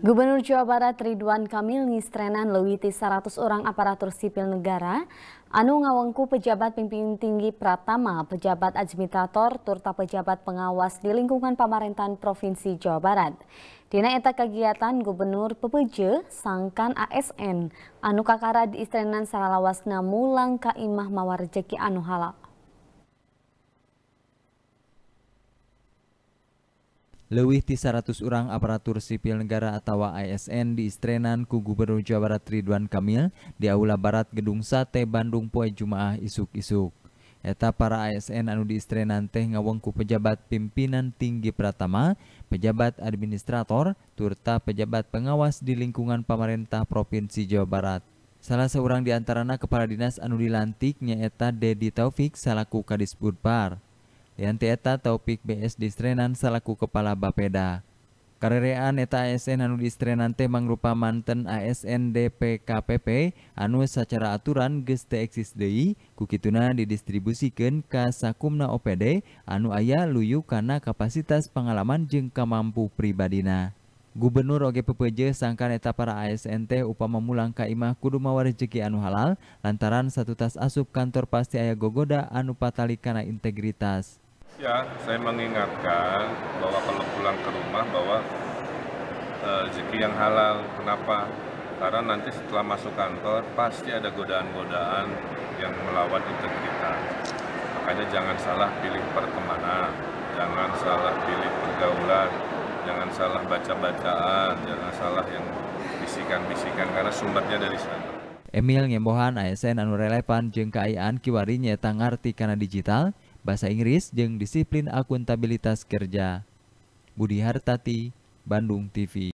Gubernur Jawa Barat Ridwan Kamil ngistrenan lewiti 100 orang aparatur sipil negara, anu ngawengku pejabat pimpin tinggi Pratama, pejabat administrator, turta pejabat pengawas di lingkungan pemerintahan Provinsi Jawa Barat. Dina eta kegiatan Gubernur Pepeje sangkan ASN, anu kakara diistrenan saralawas mulang Kaimah imah mawar anu halal. Lewih ti 100 orang aparatur sipil negara atau ASN di istrenan ku Gubernur Jawa Barat Ridwan Kamil di Aula Barat Gedung Sate Bandung Poe Jumaah isuk-isuk. Eta para ASN anu di istrenan teh ngawengku pejabat pimpinan tinggi Pratama, pejabat administrator, turta pejabat pengawas di lingkungan pemerintah Provinsi Jawa Barat. Salah seorang di antarana kepala dinas anu dilantik nyaeta Dedi Taufik selaku Kadis Budpar. Lianti eta Taupik BS distrenan selaku kepala Bapeda. Karerean eta ASN anu distrenan teh mangrupa manten ASN DPKPP anu secara aturan geste teu eksis di kukituna didistribusikan ke sakumna OPD anu aya luyu kana kapasitas pengalaman jengka mampu pribadina. Gubernur oge pepeje sangkan eta para ASN teh upama mulang ka imah kudu mawa rezeki anu halal lantaran satu tas asup kantor pasti aya gogoda anu patali kana integritas. Ya, saya mengingatkan bahwa kalau pulang ke rumah bahwa eh, rezeki yang halal. Kenapa? Karena nanti setelah masuk kantor pasti ada godaan-godaan yang melawan integritas. Makanya jangan salah pilih pertemanan, jangan salah pilih pergaulan, jangan salah baca-bacaan, jangan salah yang bisikan-bisikan karena sumbernya dari sana. Emil Ngembohan, ASN anu relevan jeung kaayaan kiwarinya tangarti karena digital, Bahasa Inggris jeng Disiplin Akuntabilitas Kerja. Budi Hartati, Bandung TV